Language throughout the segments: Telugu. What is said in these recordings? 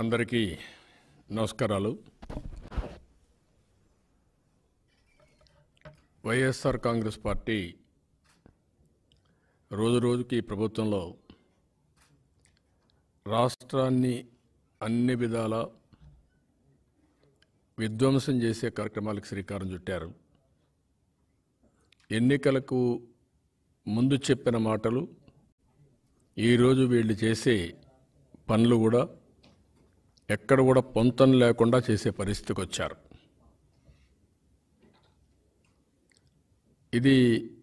అందరికీ నమస్కారాలు వైఎస్ఆర్ కాంగ్రెస్ పార్టీ రోజు రోజుకి ప్రభుత్వంలో రాష్ట్రాన్ని అన్ని విధాల విధ్వంసం చేసే కార్యక్రమాలకు శ్రీకారం చుట్టారు ఎన్నికలకు ముందు చెప్పిన మాటలు ఈరోజు వీళ్ళు చేసే పనులు కూడా ఎక్కడ కూడా పొంతం లేకుండా చేసే పరిస్థితికి వచ్చారు ఇది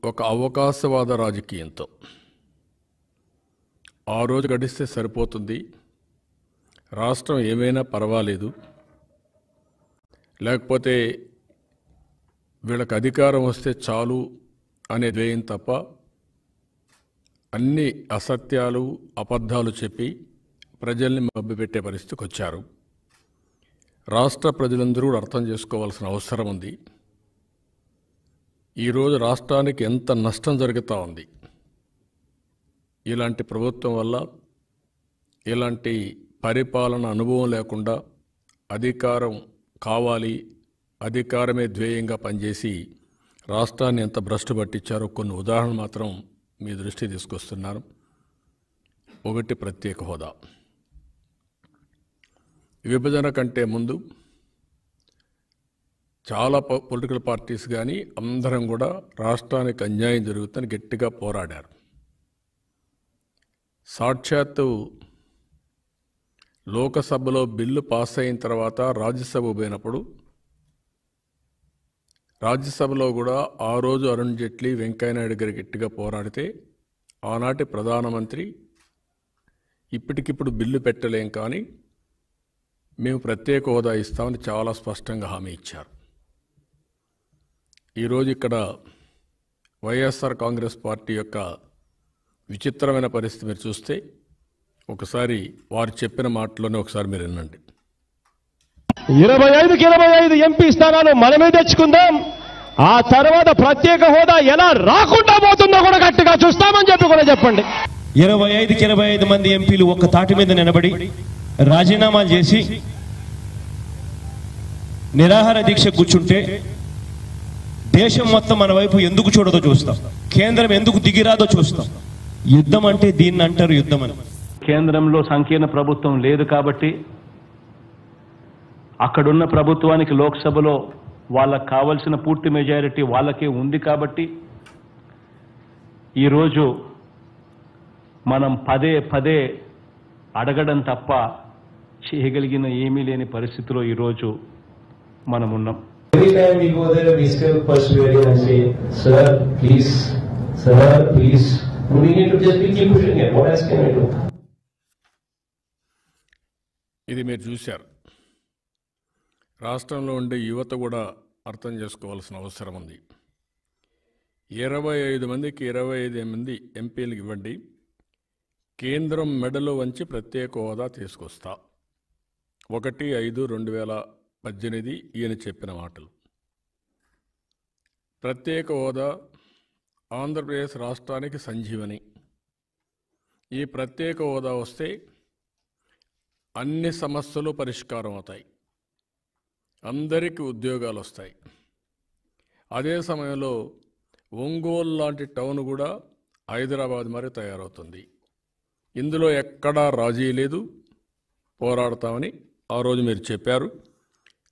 ఒక అవకాశవాద రాజకీయంతో ఆ రోజు గడిస్తే సరిపోతుంది రాష్ట్రం ఏమైనా పర్వాలేదు లేకపోతే వీళ్ళకి అధికారం వస్తే చాలు అనే ధ్యేయం తప్ప అన్ని అసత్యాలు అబద్ధాలు చెప్పి ప్రజల్ని మభ్యపెట్టే పరిస్థితికి వచ్చారు రాష్ట్ర ప్రజలందరూ అర్థం చేసుకోవాల్సిన అవసరం ఉంది ఈరోజు రాష్ట్రానికి ఎంత నష్టం జరుగుతూ ఉంది ఇలాంటి ప్రభుత్వం వల్ల ఇలాంటి పరిపాలన అనుభవం లేకుండా అధికారం కావాలి అధికారమే ధ్యేయంగా పనిచేసి రాష్ట్రాన్ని ఎంత భ్రష్టు పట్టించారో కొన్ని ఉదాహరణలు మాత్రం మీ దృష్టి తీసుకొస్తున్నారు ఒకటి ప్రత్యేక హోదా విభజన కంటే ముందు చాలా పొలిటికల్ పార్టీస్ కానీ అందరం కూడా రాష్ట్రానికి అన్యాయం జరుగుతుందని గట్టిగా పోరాడారు సాక్షాత్తు లోకసభలో బిల్లు పాస్ అయిన తర్వాత రాజ్యసభ పోయినప్పుడు రాజ్యసభలో కూడా ఆ రోజు అరుణ్ జైట్లీ వెంకయ్యనాయుడు గారి గట్టిగా పోరాడితే ఆనాటి ప్రధానమంత్రి ఇప్పటికిప్పుడు బిల్లు పెట్టలేం కానీ మేము ప్రత్యేక హోదా ఇస్తామని చాలా స్పష్టంగా హామీ ఇచ్చారు ఈరోజు ఇక్కడ వైఎస్ఆర్ కాంగ్రెస్ పార్టీ యొక్క విచిత్రమైన పరిస్థితి మీరు చూస్తే ఒకసారి వారు చెప్పిన మాటలోనే ఒకసారి మీరు వినండి ఇరవై ఐదుకి ఇరవై ఐదు ఎంపీ స్థానాలు మనమే తెచ్చుకుందాం ఆ తర్వాత ప్రత్యేక హోదా ఎలా రాకుండా పోతుందో కూడా గట్టిగా చూస్తామని చెప్పి కూడా చెప్పండి ఇరవై ఐదుకి ఇరవై ఐదు మంది ఎంపీలు ఒక్క తాటి మీద నిలబడి రాజీనామా చేసి నిరాహార దీక్ష కూర్చుంటే దేశం మొత్తం మన వైపు ఎందుకు చూడదో చూస్తాం కేంద్రం ఎందుకు దిగిరాదో చూస్తాం యుద్ధం అంటే దీన్ని అంటారు యుద్ధం అని కేంద్రంలో సంకీర్ణ ప్రభుత్వం లేదు కాబట్టి అక్కడున్న ప్రభుత్వానికి లోక్సభలో వాళ్ళకు కావలసిన పూర్తి మెజారిటీ వాళ్ళకే ఉంది కాబట్టి ఈరోజు మనం పదే పదే అడగడం తప్ప చేయగలిగిన ఏమీ లేని పరిస్థితిలో ఈరోజు మనం ఉన్నాం time we go there, ఇది మీరు చూశారు రాష్ట్రంలో ఉండే యువత కూడా అర్థం చేసుకోవాల్సిన అవసరం ఉంది ఇరవై ఐదు మందికి ఇరవై ఐదు మంది ఎంపీలకు ఇవ్వండి కేంద్రం మెడలో వంచి ప్రత్యేక హోదా తీసుకొస్తా ఒకటి ఐదు రెండు వేల పద్దెనిమిది ఈయన చెప్పిన మాటలు ప్రత్యేక హోదా ఆంధ్రప్రదేశ్ రాష్ట్రానికి సంజీవని ఈ ప్రత్యేక హోదా వస్తే అన్ని సమస్యలు పరిష్కారం అవుతాయి అందరికీ ఉద్యోగాలు వస్తాయి అదే సమయంలో ఒంగోలు లాంటి టౌన్ కూడా హైదరాబాద్ మరి తయారవుతుంది ఇందులో ఎక్కడా రాజీ లేదు పోరాడతామని ఆ రోజు మీరు చెప్పారు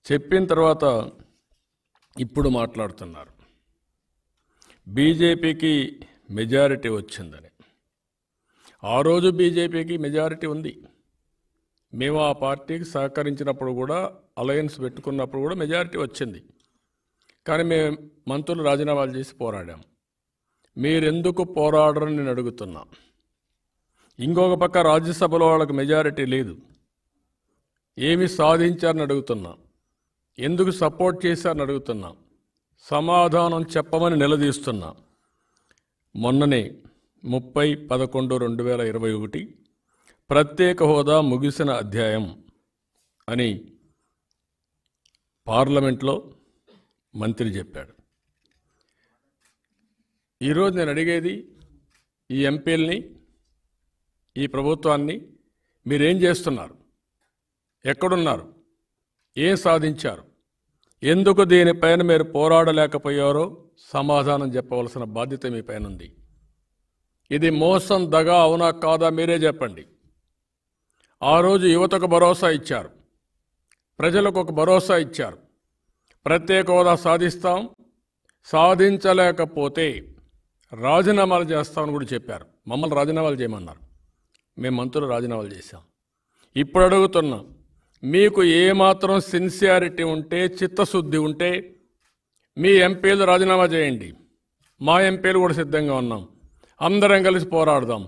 చెప్పిన తర్వాత ఇప్పుడు మాట్లాడుతున్నారు బీజేపీకి మెజారిటీ వచ్చిందని ఆ రోజు బీజేపీకి మెజారిటీ ఉంది మేము ఆ పార్టీకి సహకరించినప్పుడు కూడా అలయన్స్ పెట్టుకున్నప్పుడు కూడా మెజారిటీ వచ్చింది కానీ మేము మంత్రులు రాజీనామాలు చేసి పోరాడాం మీరెందుకు పోరాడరని నేను అడుగుతున్నా ఇంకొక పక్క రాజ్యసభలో వాళ్ళకి మెజారిటీ లేదు ఏమి సాధించారని అడుగుతున్నా ఎందుకు సపోర్ట్ చేశారని అడుగుతున్నా సమాధానం చెప్పమని నిలదీస్తున్నా మొన్ననే ముప్పై పదకొండు రెండు వేల ఇరవై ఒకటి ప్రత్యేక హోదా ముగిసిన అధ్యాయం అని పార్లమెంట్లో మంత్రి చెప్పాడు ఈరోజు నేను అడిగేది ఈ ఎంపీల్ని ఈ ప్రభుత్వాన్ని మీరేం చేస్తున్నారు ఎక్కడున్నారు ఏం సాధించారు ఎందుకు దీనిపైన మీరు పోరాడలేకపోయారో సమాధానం చెప్పవలసిన బాధ్యత మీ పైన ఉంది ఇది మోసం దగా అవునా కాదా మీరే చెప్పండి ఆ రోజు యువతకు భరోసా ఇచ్చారు ప్రజలకు ఒక భరోసా ఇచ్చారు ప్రత్యేక హోదా సాధిస్తాం సాధించలేకపోతే రాజీనామాలు చేస్తామని కూడా చెప్పారు మమ్మల్ని రాజీనామాలు చేయమన్నారు మేము మంత్రులు రాజీనామాలు చేశాం ఇప్పుడు అడుగుతున్నాం మీకు ఏమాత్రం సిన్సియారిటీ ఉంటే చిత్తశుద్ధి ఉంటే మీ ఎంపీలు రాజీనామా చేయండి మా ఎంపీలు కూడా సిద్ధంగా ఉన్నాం అందరం కలిసి పోరాడదాం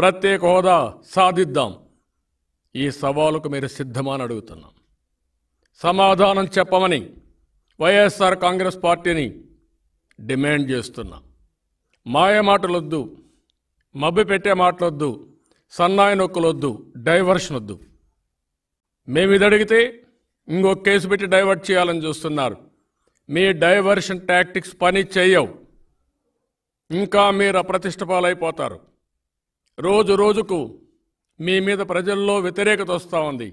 ప్రత్యేక హోదా సాధిద్దాం ఈ సవాలుకు మీరు సిద్ధమని అడుగుతున్నాం సమాధానం చెప్పమని వైఎస్ఆర్ కాంగ్రెస్ పార్టీని డిమాండ్ చేస్తున్నాం మాయ మాటలొద్దు మబ్బి పెట్టే మాటలొద్దు సన్నాయి నొక్కులొద్దు డైవర్షన్ వద్దు మేము ఇది అడిగితే ఇంకొక కేసు పెట్టి డైవర్ట్ చేయాలని చూస్తున్నారు మీ డైవర్షన్ టాక్టిక్స్ పని చేయవు ఇంకా మీరు అప్రతిష్ట పాలైపోతారు రోజు రోజుకు మీ మీద ప్రజల్లో వ్యతిరేకత వస్తూ ఉంది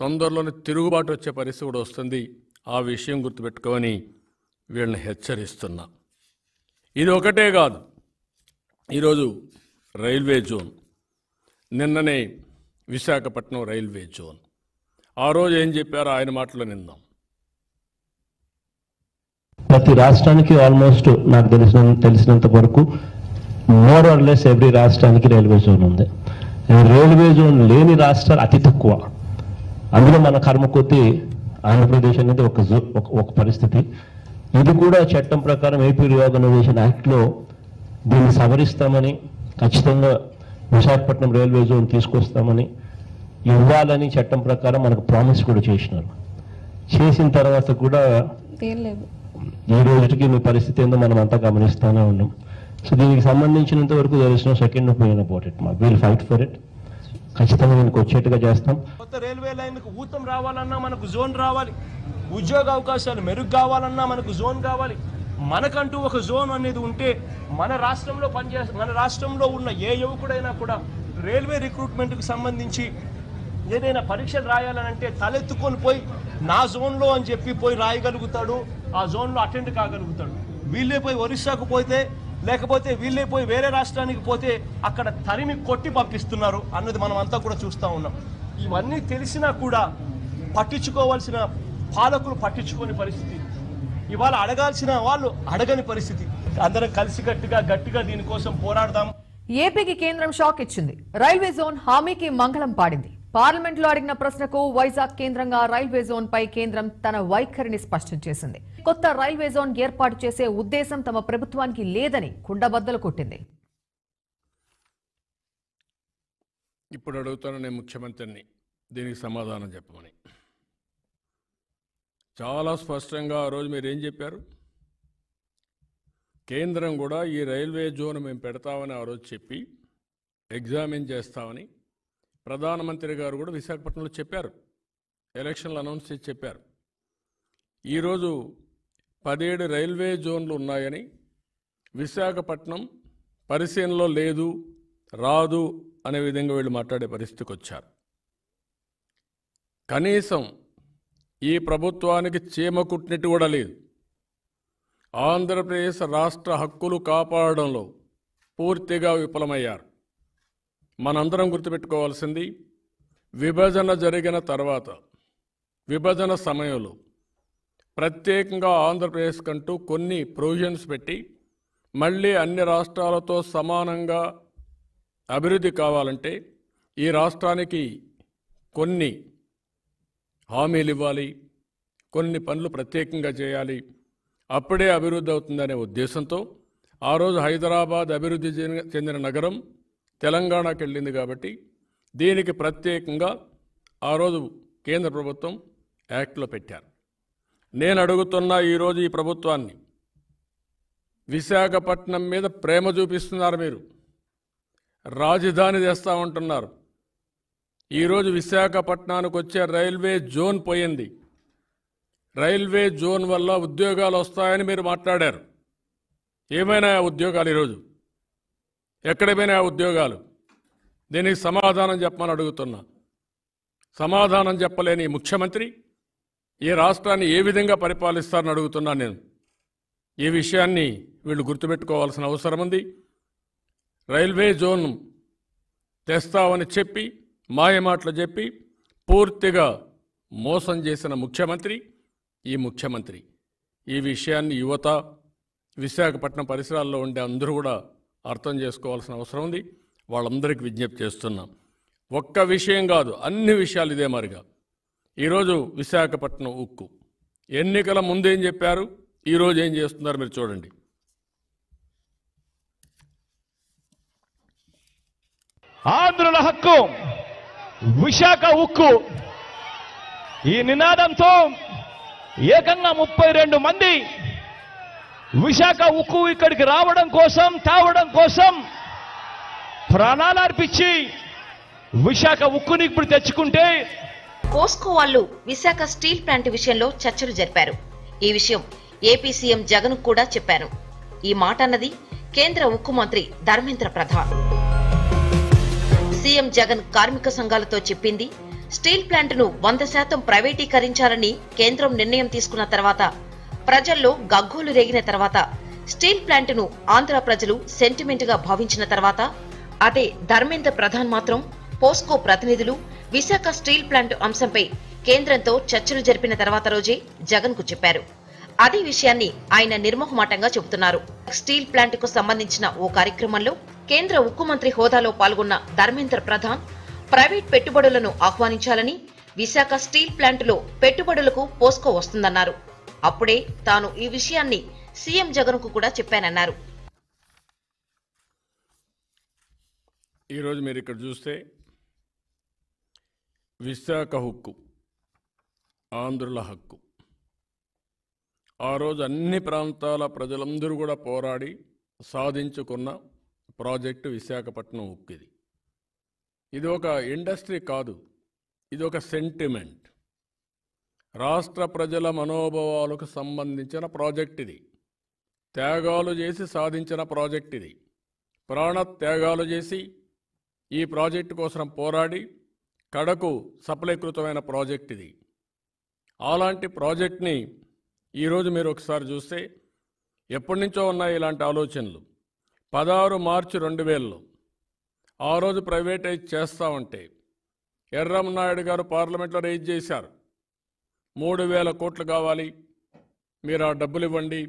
తొందరలోనే తిరుగుబాటు వచ్చే పరిస్థితి కూడా వస్తుంది ఆ విషయం గుర్తుపెట్టుకొని వీళ్ళని హెచ్చరిస్తున్నా ఇది ఒకటే కాదు ఈరోజు రైల్వే జోన్ నిన్ననే విశాఖపట్నం రైల్వే జోన్ ఆ రోజు ఏం చెప్పారో ఆయన మాటలో నిందాం ప్రతి రాష్ట్రానికి ఆల్మోస్ట్ నాకు తెలిసిన తెలిసినంత వరకు మోర్ ఆర్ లెస్ ఎవ్రీ రాష్ట్రానికి రైల్వే జోన్ ఉంది రైల్వే జోన్ లేని రాష్ట్రాలు అతి తక్కువ అందులో మన కర్మ కొద్ది ఆంధ్రప్రదేశ్ అనేది ఒక జో ఒక పరిస్థితి ఇది కూడా చట్టం ప్రకారం ఏపీ రియోగనైజేషన్ యాక్ట్లో దీన్ని సవరిస్తామని ఖచ్చితంగా విశాఖపట్నం రైల్వే జోన్ తీసుకొస్తామని ఇవ్వాలని చట్టం ప్రకారం మనకు ప్రామిస్ కూడా చేసినారు చేసిన తర్వాత కూడా ఈ రోజుకి మీ పరిస్థితి ఏందో మనం అంతా గమనిస్తూనే ఉన్నాం సో దీనికి సంబంధించినంత వరకు తెలిసిన సెకండ్ ఒపీనియన్ అబౌట్ ఇట్ మా విల్ ఫైట్ ఫర్ ఇట్ ఖచ్చితంగా దీనికి వచ్చేట్టుగా చేస్తాం కొత్త రైల్వే లైన్కు ఊతం రావాలన్నా మనకు జోన్ రావాలి ఉద్యోగ అవకాశాలు మెరుగు కావాలన్నా మనకు జోన్ కావాలి మనకంటూ ఒక జోన్ అనేది ఉంటే మన రాష్ట్రంలో పనిచే మన రాష్ట్రంలో ఉన్న ఏ యువకుడైనా కూడా రైల్వే రిక్రూట్మెంట్కి సంబంధించి ఏదైనా పరీక్షలు రాయాలనంటే తలెత్తుకొని పోయి నా జోన్లో అని చెప్పి పోయి రాయగలుగుతాడు ఆ జోన్లో అటెండ్ కాగలుగుతాడు వీళ్ళే పోయి ఒరిస్సాకు పోతే లేకపోతే వీళ్ళే పోయి వేరే రాష్ట్రానికి పోతే అక్కడ తరిమి కొట్టి పంపిస్తున్నారు అన్నది మనం అంతా కూడా చూస్తూ ఉన్నాం ఇవన్నీ తెలిసినా కూడా పట్టించుకోవాల్సిన పాలకులు పట్టించుకోని పరిస్థితి ఇవాళ అడగాల్సిన వాళ్ళు అడగని పరిస్థితి అందరం కలిసి కలిసికట్టుగా గట్టిగా దీనికోసం పోరాడదాం ఏపీకి కేంద్రం షాక్ ఇచ్చింది రైల్వే జోన్ హామీకి మంగళం పాడింది పార్లమెంట్ లో అడిగిన ప్రశ్నకు వైజాగ్ కేంద్రంగా రైల్వే జోన్ పై కేంద్రం తన వైఖరిని స్పష్టం చేసింది కొత్త రైల్వే జోన్ ఏర్పాటు చేసే ఉద్దేశం తమ ప్రభుత్వానికి లేదని కుండబద్దలు కొట్టింది ఇప్పుడు అడుగుతాను నేను ముఖ్యమంత్రిని దీనికి సమాధానం చెప్పమని చాలా స్పష్టంగా ఆ రోజు మీరు ఏం చెప్పారు కేంద్రం కూడా ఈ రైల్వే జోన్ మేము పెడతామని ఆ రోజు చెప్పి ఎగ్జామిన్ చేస్తామని ప్రధానమంత్రి గారు కూడా విశాఖపట్నంలో చెప్పారు ఎలక్షన్లు అనౌన్స్ చేసి చెప్పారు ఈరోజు పదిహేడు రైల్వే జోన్లు ఉన్నాయని విశాఖపట్నం పరిశీలనలో లేదు రాదు అనే విధంగా వీళ్ళు మాట్లాడే పరిస్థితికి వచ్చారు కనీసం ఈ ప్రభుత్వానికి చీమ కుట్టినట్టు కూడా లేదు ఆంధ్రప్రదేశ్ రాష్ట్ర హక్కులు కాపాడడంలో పూర్తిగా విఫలమయ్యారు మనందరం గుర్తుపెట్టుకోవాల్సింది విభజన జరిగిన తర్వాత విభజన సమయంలో ప్రత్యేకంగా ఆంధ్రప్రదేశ్ కంటూ కొన్ని ప్రొవిజన్స్ పెట్టి మళ్ళీ అన్ని రాష్ట్రాలతో సమానంగా అభివృద్ధి కావాలంటే ఈ రాష్ట్రానికి కొన్ని హామీలు ఇవ్వాలి కొన్ని పనులు ప్రత్యేకంగా చేయాలి అప్పుడే అభివృద్ధి అవుతుందనే ఉద్దేశంతో ఆ రోజు హైదరాబాద్ అభివృద్ధి చెందిన నగరం తెలంగాణకు వెళ్ళింది కాబట్టి దీనికి ప్రత్యేకంగా ఆ రోజు కేంద్ర ప్రభుత్వం యాక్ట్లో పెట్టారు నేను అడుగుతున్న ఈరోజు ఈ ప్రభుత్వాన్ని విశాఖపట్నం మీద ప్రేమ చూపిస్తున్నారు మీరు రాజధాని ఉంటున్నారు ఈరోజు విశాఖపట్నానికి వచ్చే రైల్వే జోన్ పోయింది రైల్వే జోన్ వల్ల ఉద్యోగాలు వస్తాయని మీరు మాట్లాడారు ఏమైనా ఉద్యోగాలు ఈరోజు ఎక్కడమైనా ఉద్యోగాలు దీనికి సమాధానం చెప్పమని అడుగుతున్నా సమాధానం చెప్పలేని ముఖ్యమంత్రి ఈ రాష్ట్రాన్ని ఏ విధంగా పరిపాలిస్తారని అడుగుతున్నాను నేను ఈ విషయాన్ని వీళ్ళు గుర్తుపెట్టుకోవాల్సిన అవసరం ఉంది రైల్వే జోన్ తెస్తామని చెప్పి మాయమాటలు చెప్పి పూర్తిగా మోసం చేసిన ముఖ్యమంత్రి ఈ ముఖ్యమంత్రి ఈ విషయాన్ని యువత విశాఖపట్నం పరిసరాల్లో ఉండే అందరూ కూడా అర్థం చేసుకోవాల్సిన అవసరం ఉంది వాళ్ళందరికీ విజ్ఞప్తి చేస్తున్నాం ఒక్క విషయం కాదు అన్ని విషయాలు ఇదే మరిగా ఈరోజు విశాఖపట్నం ఉక్కు ఎన్నికల ముందేం చెప్పారు ఈరోజు ఏం చేస్తున్నారు మీరు చూడండి ఆంధ్రుల హక్కు విశాఖ ఉక్కు ఈ నినాదంతో ఏకంగా ముప్పై రెండు మంది విశాఖ ఉక్కు ఇక్కడికి రావడం కోసం తావడం కోసం ప్రాణాలు అర్పించి విశాఖ ఉక్కుని ఇప్పుడు తెచ్చుకుంటే కోస్కో వాళ్ళు విశాఖ స్టీల్ ప్లాంట్ విషయంలో చర్చలు జరిపారు ఈ విషయం ఏపీ సీఎం జగన్ కూడా చెప్పారు ఈ మాట అన్నది కేంద్ర ఉక్కు మంత్రి ధర్మేంద్ర ప్రధాన్ సీఎం జగన్ కార్మిక సంఘాలతో చెప్పింది స్టీల్ ప్లాంట్ను వంద శాతం ప్రైవేటీకరించాలని కేంద్రం నిర్ణయం తీసుకున్న తర్వాత ప్రజల్లో గగ్గోలు రేగిన తర్వాత స్టీల్ ప్లాంట్ను ఆంధ్ర ప్రజలు సెంటిమెంట్గా భావించిన తర్వాత అదే ధర్మేంద్ర ప్రధాన్ మాత్రం పోస్కో ప్రతినిధులు విశాఖ స్టీల్ ప్లాంట్ అంశంపై కేంద్రంతో చర్చలు జరిపిన తర్వాత రోజే జగన్ కు చెప్పారు అదే విషయాన్ని ఆయన నిర్మోహమాటంగా చెబుతున్నారు స్టీల్ ప్లాంట్ కు సంబంధించిన ఓ కార్యక్రమంలో కేంద్ర ఉక్కు మంత్రి హోదాలో పాల్గొన్న ధర్మేంద్ర ప్రధాన్ ప్రైవేట్ పెట్టుబడులను ఆహ్వానించాలని విశాఖ స్టీల్ ప్లాంటులో పెట్టుబడులకు పోస్కో వస్తుందన్నారు అప్పుడే తాను ఈ విషయాన్ని సీఎం జగన్కు కూడా చెప్పానన్నారు ఈరోజు మీరు ఇక్కడ చూస్తే విశాఖ హక్కు ఆంధ్రుల హక్కు ఆ రోజు అన్ని ప్రాంతాల ప్రజలందరూ కూడా పోరాడి సాధించుకున్న ప్రాజెక్టు విశాఖపట్నం ఉక్కిది ఇది ఒక ఇండస్ట్రీ కాదు ఇది ఒక సెంటిమెంట్ రాష్ట్ర ప్రజల మనోభావాలకు సంబంధించిన ప్రాజెక్ట్ ఇది త్యాగాలు చేసి సాధించిన ప్రాజెక్ట్ ఇది ప్రాణ త్యాగాలు చేసి ఈ ప్రాజెక్టు కోసం పోరాడి కడకు సఫలీకృతమైన ప్రాజెక్ట్ ఇది అలాంటి ప్రాజెక్ట్ని ఈరోజు మీరు ఒకసారి చూస్తే ఎప్పటి నుంచో ఉన్నాయి ఇలాంటి ఆలోచనలు పదహారు మార్చి రెండు వేలలో ఆ రోజు ప్రైవేటైజ్ ఉంటే నాయుడు గారు పార్లమెంట్లో రేజ్ చేశారు మూడు వేల కోట్లు కావాలి మీరు ఆ డబ్బులు ఇవ్వండి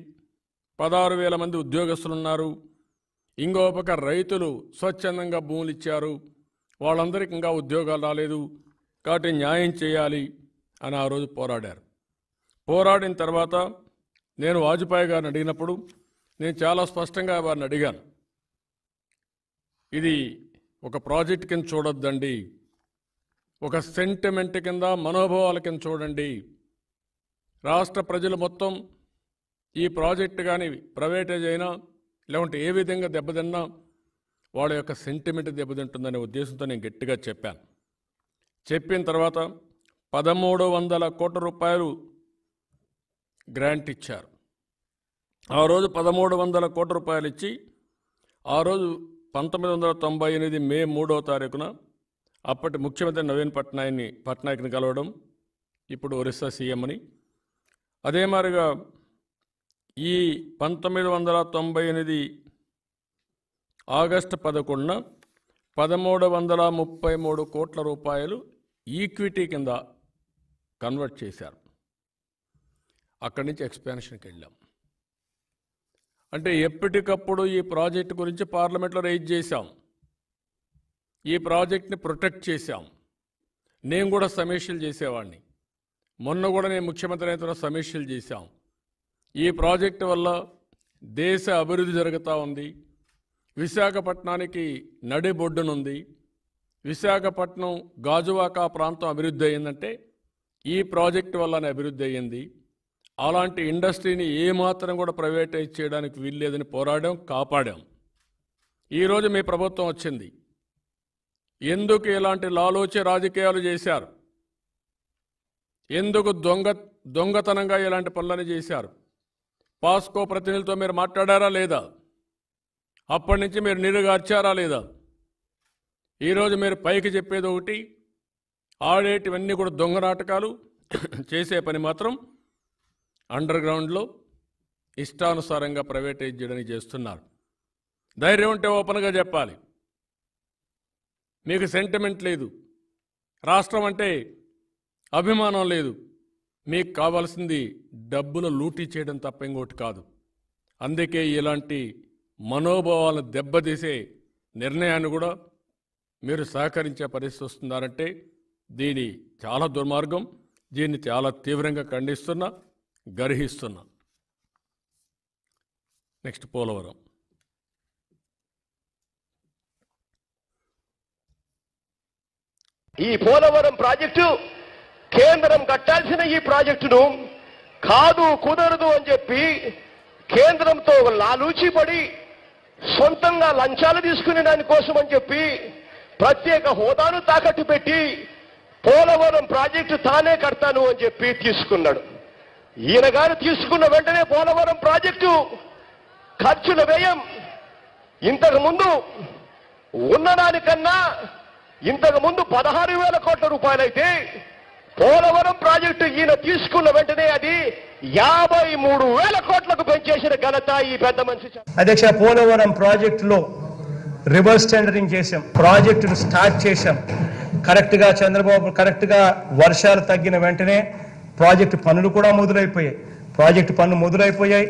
పదహారు వేల మంది ఉద్యోగస్తులు ఉన్నారు ఇంకో పక్క రైతులు స్వచ్ఛందంగా భూములు ఇచ్చారు వాళ్ళందరికీ ఇంకా ఉద్యోగాలు రాలేదు కాబట్టి న్యాయం చేయాలి అని ఆ రోజు పోరాడారు పోరాడిన తర్వాత నేను వాజ్పేయి గారిని అడిగినప్పుడు నేను చాలా స్పష్టంగా వారిని అడిగాను ఇది ఒక ప్రాజెక్ట్ కింద చూడొద్దండి ఒక సెంటిమెంట్ కింద మనోభావాల కింద చూడండి రాష్ట్ర ప్రజలు మొత్తం ఈ ప్రాజెక్ట్ కానీ ప్రైవేటైజ్ అయినా లేకుంటే ఏ విధంగా దెబ్బతిన్నా వాళ్ళ యొక్క సెంటిమెంట్ దెబ్బతింటుందనే ఉద్దేశంతో నేను గట్టిగా చెప్పాను చెప్పిన తర్వాత పదమూడు వందల కోట్ల రూపాయలు గ్రాంట్ ఇచ్చారు ఆ రోజు పదమూడు వందల కోట్ల రూపాయలు ఇచ్చి ఆ రోజు పంతొమ్మిది వందల తొంభై ఎనిమిది మే మూడో తారీఖున అప్పటి ముఖ్యమంత్రి నవీన్ పట్నాయక్ని పట్నాయక్ని కలవడం ఇప్పుడు ఒరిస్సా సీఎం అని అదే మాదిరిగా ఈ పంతొమ్మిది వందల తొంభై ఎనిమిది ఆగస్టు పదకొండున పదమూడు వందల ముప్పై మూడు కోట్ల రూపాయలు ఈక్విటీ కింద కన్వర్ట్ చేశారు అక్కడి నుంచి ఎక్స్పాన్షన్కి వెళ్ళాం అంటే ఎప్పటికప్పుడు ఈ ప్రాజెక్ట్ గురించి పార్లమెంట్లో రైజ్ చేశాం ఈ ప్రాజెక్ట్ని ప్రొటెక్ట్ చేశాం నేను కూడా సమీక్షలు చేసేవాడిని మొన్న కూడా నేను ముఖ్యమంత్రి అయిన సమీక్షలు చేశాం ఈ ప్రాజెక్ట్ వల్ల దేశ అభివృద్ధి జరుగుతూ ఉంది విశాఖపట్నానికి నడిబొడ్డునుంది విశాఖపట్నం గాజువాకా ప్రాంతం అభివృద్ధి అయ్యిందంటే ఈ ప్రాజెక్ట్ వల్లనే అభివృద్ధి అయ్యింది అలాంటి ఇండస్ట్రీని ఏమాత్రం కూడా ప్రైవేటైజ్ చేయడానికి వీల్లేదని పోరాడాం కాపాడాం ఈరోజు మీ ప్రభుత్వం వచ్చింది ఎందుకు ఇలాంటి లాలోచి రాజకీయాలు చేశారు ఎందుకు దొంగ దొంగతనంగా ఇలాంటి పనులని చేశారు పాస్కో ప్రతినిధులతో మీరు మాట్లాడారా లేదా అప్పటి నుంచి మీరు నిరుగార్చారా లేదా ఈరోజు మీరు పైకి చెప్పేది ఒకటి ఆడేటివన్నీ కూడా దొంగ నాటకాలు చేసే పని మాత్రం అండర్ గ్రౌండ్లో ఇష్టానుసారంగా ప్రైవేటైజ్ చేయడానికి చేస్తున్నారు ధైర్యం ఉంటే ఓపెన్గా చెప్పాలి మీకు సెంటిమెంట్ లేదు రాష్ట్రం అంటే అభిమానం లేదు మీకు కావాల్సింది డబ్బులు లూటీ చేయడం తప్ప ఇంకోటి కాదు అందుకే ఇలాంటి మనోభావాలను దెబ్బతీసే నిర్ణయాన్ని కూడా మీరు సహకరించే పరిస్థితి వస్తున్నారంటే దీని చాలా దుర్మార్గం దీన్ని చాలా తీవ్రంగా ఖండిస్తున్నా గర్హిస్తున్నాం నెక్స్ట్ పోలవరం ఈ పోలవరం ప్రాజెక్టు కేంద్రం కట్టాల్సిన ఈ ప్రాజెక్టును కాదు కుదరదు అని చెప్పి కేంద్రంతో లాలూచిపడి సొంతంగా లంచాలు తీసుకునే దానికోసం అని చెప్పి ప్రత్యేక హోదాను తాకట్టు పెట్టి పోలవరం ప్రాజెక్టు తానే కడతాను అని చెప్పి తీసుకున్నాడు ఈయన గారు తీసుకున్న వెంటనే పోలవరం ప్రాజెక్టు ఖర్చుల వ్యయం ఇంతకు ముందు ఉన్న ఇంతకు ముందు పదహారు వేల కోట్ల రూపాయలైతే పోలవరం ప్రాజెక్టు ఈయన తీసుకున్న వెంటనే అది యాభై మూడు వేల కోట్లకు పెంచేసిన ఘనత ఈ పెద్ద మనిషి అధ్యక్ష పోలవరం ప్రాజెక్టులో రివర్స్ టెండరింగ్ చేశాం ప్రాజెక్టును స్టార్ట్ చేశాం కరెక్ట్గా చంద్రబాబు కరెక్ట్గా వర్షాలు తగ్గిన వెంటనే ప్రాజెక్టు పనులు కూడా మొదలైపోయాయి ప్రాజెక్టు పనులు మొదలైపోయాయి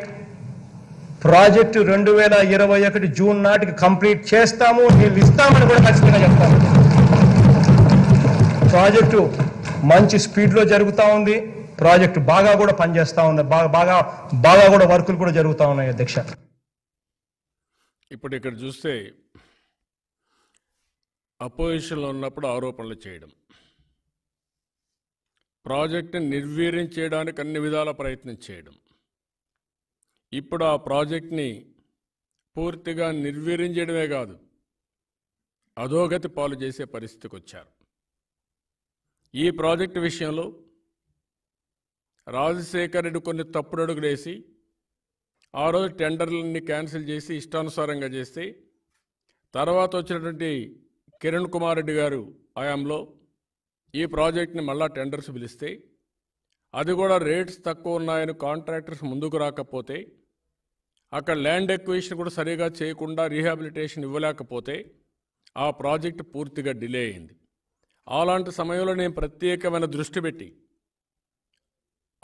ప్రాజెక్టు రెండు వేల ఇరవై ఒకటి జూన్ నాటికి కంప్లీట్ చేస్తాము నీళ్ళు ఇస్తామని కూడా ఖచ్చితంగా చెప్తాను ప్రాజెక్టు మంచి స్పీడ్లో జరుగుతూ ఉంది ప్రాజెక్టు బాగా కూడా పనిచేస్తూ ఉంది బాగా బాగా బాగా కూడా వర్కులు కూడా జరుగుతూ ఉన్నాయి అధ్యక్ష ఇప్పుడు ఇక్కడ చూస్తే అపోజిషన్లో ఉన్నప్పుడు ఆరోపణలు చేయడం ప్రాజెక్ట్ని నిర్వీర్యం చేయడానికి అన్ని విధాల ప్రయత్నం చేయడం ఇప్పుడు ఆ ప్రాజెక్ట్ని పూర్తిగా నిర్వీర్యం చేయడమే కాదు అధోగతి పాలు చేసే పరిస్థితికి వచ్చారు ఈ ప్రాజెక్టు విషయంలో రాజశేఖర్ రెడ్డి కొన్ని తప్పుడు అడుగులు వేసి ఆ రోజు టెండర్లన్నీ క్యాన్సిల్ చేసి ఇష్టానుసారంగా చేస్తే తర్వాత వచ్చినటువంటి కిరణ్ కుమార్ రెడ్డి గారు ఆయాంలో ఈ ప్రాజెక్ట్ని మళ్ళా టెండర్స్ పిలిస్తే అది కూడా రేట్స్ తక్కువ ఉన్నాయని కాంట్రాక్టర్స్ ముందుకు రాకపోతే అక్కడ ల్యాండ్ ఎక్వేషన్ కూడా సరిగా చేయకుండా రీహాబిలిటేషన్ ఇవ్వలేకపోతే ఆ ప్రాజెక్ట్ పూర్తిగా డిలే అయింది అలాంటి సమయంలో నేను ప్రత్యేకమైన దృష్టి పెట్టి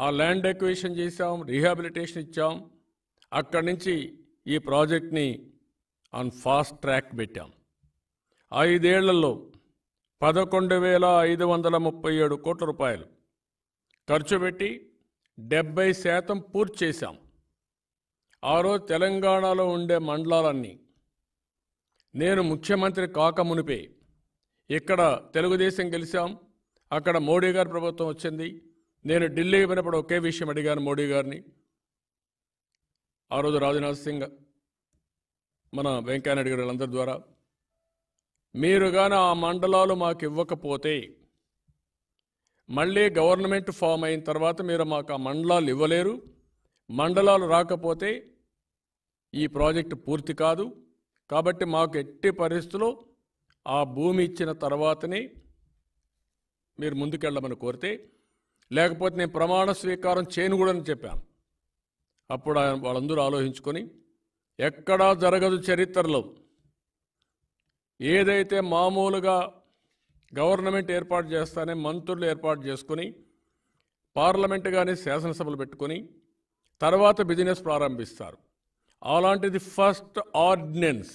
ఆ ల్యాండ్ ఎక్వేషన్ చేసాం రీహాబిలిటేషన్ ఇచ్చాం అక్కడి నుంచి ఈ ప్రాజెక్ట్ని ఆన్ ఫాస్ట్ ట్రాక్ పెట్టాం ఐదేళ్లలో పదకొండు వేల ఐదు వందల ముప్పై ఏడు కోట్ల రూపాయలు ఖర్చు పెట్టి డెబ్బై శాతం పూర్తి చేశాం ఆ రోజు తెలంగాణలో ఉండే మండలాలన్నీ నేను ముఖ్యమంత్రి కాక మునిపే ఇక్కడ తెలుగుదేశం గెలిచాం అక్కడ మోడీ గారి ప్రభుత్వం వచ్చింది నేను ఢిల్లీ పోయినప్పుడు ఒకే విషయం అడిగాను మోడీ గారిని ఆ రోజు రాజ్నాథ్ సింగ్ మన వెంకయ్యనాయుడు గారు అందరి ద్వారా మీరుగాన ఆ మండలాలు మాకు ఇవ్వకపోతే మళ్ళీ గవర్నమెంట్ ఫామ్ అయిన తర్వాత మీరు మాకు ఆ మండలాలు ఇవ్వలేరు మండలాలు రాకపోతే ఈ ప్రాజెక్టు పూర్తి కాదు కాబట్టి మాకు ఎట్టి పరిస్థితుల్లో ఆ భూమి ఇచ్చిన తర్వాతనే మీరు ముందుకెళ్ళమని కోరితే లేకపోతే నేను ప్రమాణ స్వీకారం చేయను కూడా అని చెప్పాను అప్పుడు వాళ్ళందరూ ఆలోచించుకొని ఎక్కడా జరగదు చరిత్రలో ఏదైతే మామూలుగా గవర్నమెంట్ ఏర్పాటు చేస్తానే మంత్రులు ఏర్పాటు చేసుకుని పార్లమెంట్ కానీ శాసనసభలు పెట్టుకొని తర్వాత బిజినెస్ ప్రారంభిస్తారు అలాంటిది ఫస్ట్ ఆర్డినెన్స్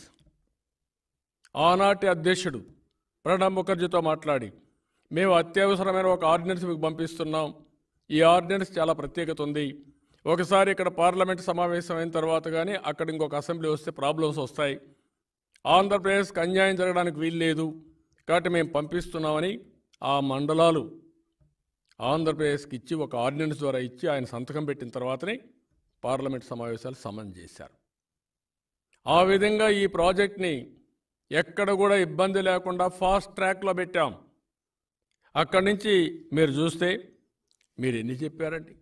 ఆనాటి అధ్యక్షుడు ప్రణబ్ ముఖర్జీతో మాట్లాడి మేము అత్యవసరమైన ఒక ఆర్డినెన్స్ మీకు పంపిస్తున్నాం ఈ ఆర్డినెన్స్ చాలా ప్రత్యేకత ఉంది ఒకసారి ఇక్కడ పార్లమెంట్ సమావేశం అయిన తర్వాత కానీ అక్కడ ఇంకొక అసెంబ్లీ వస్తే ప్రాబ్లమ్స్ వస్తాయి ఆంధ్రప్రదేశ్కి అన్యాయం జరగడానికి వీల్లేదు కాబట్టి మేము పంపిస్తున్నామని ఆ మండలాలు ఆంధ్రప్రదేశ్కి ఇచ్చి ఒక ఆర్డినెన్స్ ద్వారా ఇచ్చి ఆయన సంతకం పెట్టిన తర్వాతనే పార్లమెంట్ సమావేశాలు సమన్ చేశారు ఆ విధంగా ఈ ప్రాజెక్ట్ని ఎక్కడ కూడా ఇబ్బంది లేకుండా ఫాస్ట్ ట్రాక్లో పెట్టాం అక్కడి నుంచి మీరు చూస్తే మీరు ఎన్ని చెప్పారండి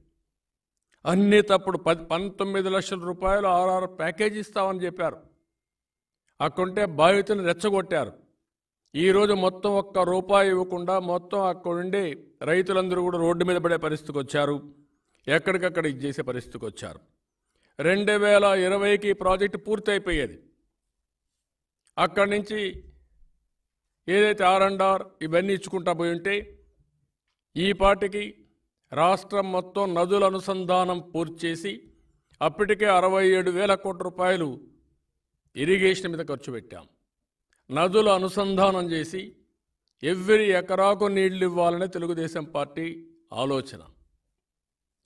అన్నీ తప్పుడు పది పంతొమ్మిది లక్షల రూపాయలు ఆర్ఆర్ ప్యాకేజ్ ఇస్తామని చెప్పారు అక్కడుంటే బాధితులు రెచ్చగొట్టారు ఈరోజు మొత్తం ఒక్క రూపాయి ఇవ్వకుండా మొత్తం అక్కడుండి రైతులందరూ కూడా రోడ్డు మీద పడే పరిస్థితికి వచ్చారు ఎక్కడికక్కడ చేసే పరిస్థితికి వచ్చారు రెండు వేల ఇరవైకి ప్రాజెక్టు పూర్తయిపోయేది అక్కడి నుంచి ఏదైతే ఆర్ అండ్ ఆర్ ఇవన్నీ ఇచ్చుకుంటా పోయి ఉంటే ఈ పాటికి రాష్ట్రం మొత్తం నదుల అనుసంధానం పూర్తి చేసి అప్పటికే అరవై ఏడు వేల కోట్ల రూపాయలు ఇరిగేషన్ మీద ఖర్చు పెట్టాం నదుల అనుసంధానం చేసి ఎవ్రీ ఎకరాకు నీళ్లు ఇవ్వాలనే తెలుగుదేశం పార్టీ ఆలోచన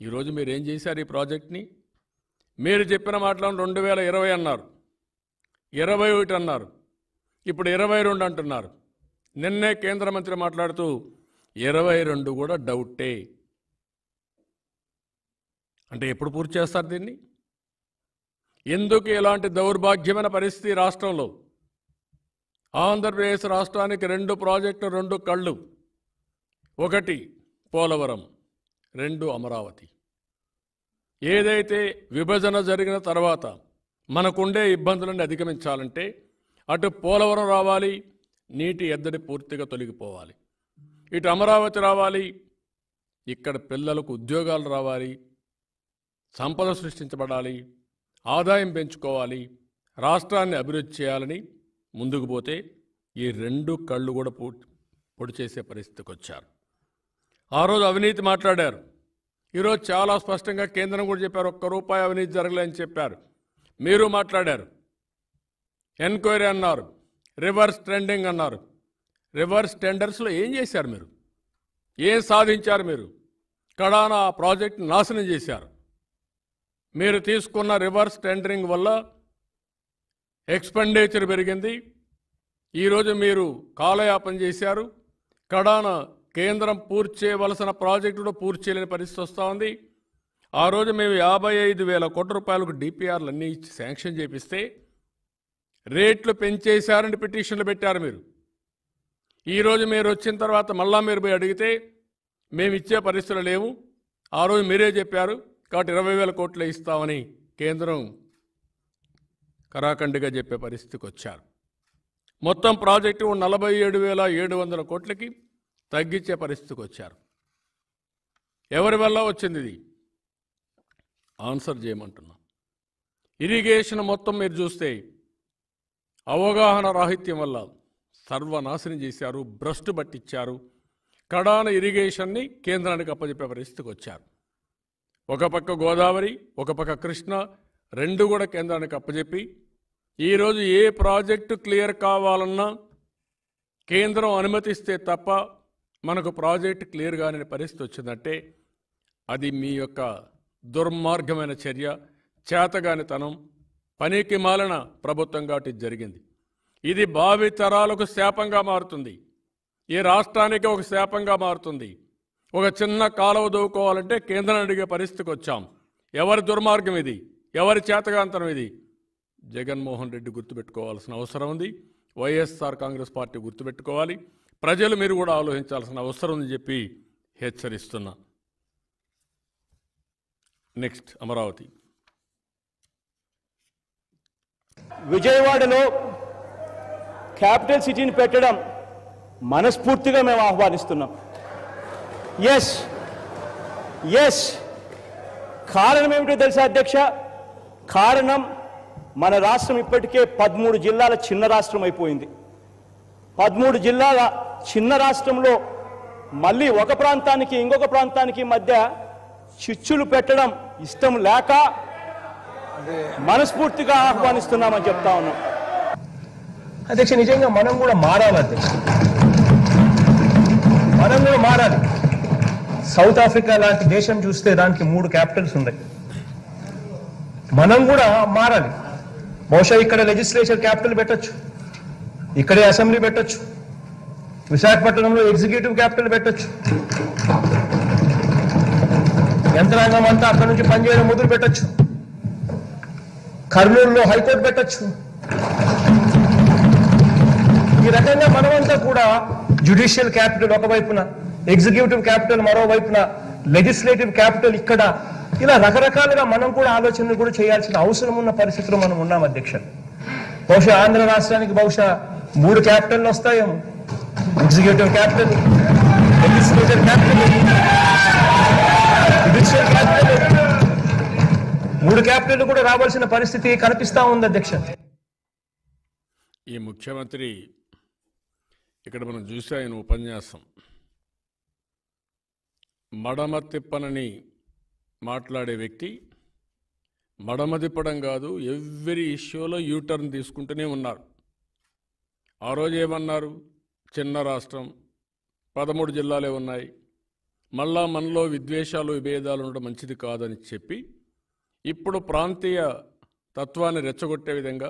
ఈరోజు మీరు ఏం చేశారు ఈ ప్రాజెక్ట్ని మీరు చెప్పిన మాటలను రెండు వేల ఇరవై అన్నారు ఇరవై ఒకటి అన్నారు ఇప్పుడు ఇరవై రెండు అంటున్నారు నిన్నే కేంద్ర మంత్రి మాట్లాడుతూ ఇరవై రెండు కూడా డౌటే అంటే ఎప్పుడు పూర్తి చేస్తారు దీన్ని ఎందుకు ఇలాంటి దౌర్భాగ్యమైన పరిస్థితి రాష్ట్రంలో ఆంధ్రప్రదేశ్ రాష్ట్రానికి రెండు ప్రాజెక్టు రెండు కళ్ళు ఒకటి పోలవరం రెండు అమరావతి ఏదైతే విభజన జరిగిన తర్వాత మనకుండే ఇబ్బందులను అధిగమించాలంటే అటు పోలవరం రావాలి నీటి ఎద్దడి పూర్తిగా తొలగిపోవాలి ఇటు అమరావతి రావాలి ఇక్కడ పిల్లలకు ఉద్యోగాలు రావాలి సంపద సృష్టించబడాలి ఆదాయం పెంచుకోవాలి రాష్ట్రాన్ని అభివృద్ధి చేయాలని ముందుకు పోతే ఈ రెండు కళ్ళు కూడా పొడి చేసే పరిస్థితికి వచ్చారు ఆ రోజు అవినీతి మాట్లాడారు ఈరోజు చాలా స్పష్టంగా కేంద్రం కూడా చెప్పారు ఒక్క రూపాయి అవినీతి జరగలేదని చెప్పారు మీరు మాట్లాడారు ఎన్క్వైరీ అన్నారు రివర్స్ ట్రెండింగ్ అన్నారు రివర్స్ టెండర్స్లో ఏం చేశారు మీరు ఏం సాధించారు మీరు కడాన ఆ ప్రాజెక్ట్ నాశనం చేశారు మీరు తీసుకున్న రివర్స్ టెండరింగ్ వల్ల ఎక్స్పెండిచర్ పెరిగింది ఈరోజు మీరు కాలయాపన చేశారు కడాన కేంద్రం పూర్తి చేయవలసిన కూడా పూర్తి చేయలేని పరిస్థితి వస్తూ ఉంది ఆ రోజు మేము యాభై ఐదు వేల కోట్ల రూపాయలకు డిపిఆర్లు అన్నీ ఇచ్చి శాంక్షన్ చేపిస్తే రేట్లు పెంచేశారని పిటిషన్లు పెట్టారు మీరు ఈరోజు మీరు వచ్చిన తర్వాత మళ్ళా మీరు పోయి అడిగితే మేము ఇచ్చే పరిస్థితులు లేవు ఆ రోజు మీరే చెప్పారు కాబట్టి ఇరవై వేల కోట్లు ఇస్తామని కేంద్రం కరాఖండిగా చెప్పే పరిస్థితికి వచ్చారు మొత్తం ప్రాజెక్టు నలభై ఏడు వేల ఏడు వందల కోట్లకి తగ్గించే పరిస్థితికి వచ్చారు ఎవరి వల్ల వచ్చింది ఇది ఆన్సర్ చేయమంటున్నా ఇరిగేషన్ మొత్తం మీరు చూస్తే అవగాహన రాహిత్యం వల్ల సర్వనాశనం చేశారు భ్రష్టు పట్టించారు కడాన ఇరిగేషన్ని కేంద్రానికి అప్పజెప్పే పరిస్థితికి వచ్చారు ఒక పక్క గోదావరి ఒక పక్క కృష్ణ రెండు కూడా కేంద్రానికి అప్పచెప్పి ఈరోజు ఏ ప్రాజెక్టు క్లియర్ కావాలన్నా కేంద్రం అనుమతిస్తే తప్ప మనకు ప్రాజెక్ట్ క్లియర్ కాని పరిస్థితి వచ్చిందంటే అది మీ యొక్క దుర్మార్గమైన చర్య చేతగానితనం పనికి మాలన ప్రభుత్వం కాబట్టి జరిగింది ఇది భావి తరాలకు శాపంగా మారుతుంది ఈ రాష్ట్రానికి ఒక శాపంగా మారుతుంది ఒక చిన్న కాలువ దూకోవాలంటే కేంద్రం అడిగే పరిస్థితికి వచ్చాం ఎవరి దుర్మార్గం ఇది ఎవరి చేతగాంతరం ఇది జగన్మోహన్ రెడ్డి గుర్తుపెట్టుకోవాల్సిన అవసరం ఉంది వైఎస్ఆర్ కాంగ్రెస్ పార్టీ గుర్తుపెట్టుకోవాలి ప్రజలు మీరు కూడా ఆలోచించాల్సిన అవసరం ఉందని చెప్పి హెచ్చరిస్తున్నా నెక్స్ట్ అమరావతి విజయవాడలో క్యాపిటల్ సిటీని పెట్టడం మనస్ఫూర్తిగా మేము ఆహ్వానిస్తున్నాం ఎస్ ఎస్ కారణం ఏమిటో తెలుసా అధ్యక్ష కారణం మన రాష్ట్రం ఇప్పటికే పదమూడు జిల్లాల చిన్న రాష్ట్రం అయిపోయింది పదమూడు జిల్లాల చిన్న రాష్ట్రంలో మళ్ళీ ఒక ప్రాంతానికి ఇంకొక ప్రాంతానికి మధ్య చిచ్చులు పెట్టడం ఇష్టం లేక మనస్ఫూర్తిగా ఆహ్వానిస్తున్నామని చెప్తా ఉన్నాం అధ్యక్ష నిజంగా మనం కూడా మారాలి అధ్యక్ష మనం కూడా మారాలి సౌత్ ఆఫ్రికా లాంటి దేశం చూస్తే దానికి మూడు క్యాపిటల్స్ ఉన్నాయి మనం కూడా మారాలి బహుశా ఇక్కడ లెజిస్లేచర్ క్యాపిటల్ పెట్టచ్చు ఇక్కడే అసెంబ్లీ పెట్టచ్చు విశాఖపట్నంలో ఎగ్జిక్యూటివ్ క్యాపిటల్ పెట్టచ్చు యంత్రాంగం అంతా అక్కడి నుంచి పనిచేయడం మొదలు పెట్టచ్చు కర్నూలులో హైకోర్టు పెట్టచ్చు ఈ రకంగా మనమంతా కూడా జ్యుడిషియల్ క్యాపిటల్ ఒకవైపున ఎగ్జిక్యూటివ్ క్యాపిటల్ మరోవైపున లెజిస్లేటివ్ క్యాపిటల్ ఇక్కడ ఇలా రకరకాలుగా మనం కూడా ఆలోచనలు కూడా చేయాల్సిన అవసరం ఉన్న పరిస్థితిలో మనం ఉన్నాం అధ్యక్ష బహుశా ఆంధ్ర రాష్ట్రానికి బహుశా మూడు క్యాపిటల్లు వస్తాయేమో executive capital legislative capital capital మూడు క్యాపిటల్ కూడా రావాల్సిన పరిస్థితి కనిపిస్తా ఉంది అధ్యక్ష ఈ ముఖ్యమంత్రి ఇక్కడ మనం చూసే ఆయన ఉపన్యాసం మడమ తిప్పనని మాట్లాడే వ్యక్తి మడమ తిప్పడం కాదు ఎవ్రీ ఇష్యూలో యూటర్న్ తీసుకుంటూనే ఉన్నారు ఆ రోజు ఏమన్నారు చిన్న రాష్ట్రం పదమూడు జిల్లాలే ఉన్నాయి మళ్ళా మనలో విద్వేషాలు విభేదాలు ఉండడం మంచిది కాదని చెప్పి ఇప్పుడు ప్రాంతీయ తత్వాన్ని రెచ్చగొట్టే విధంగా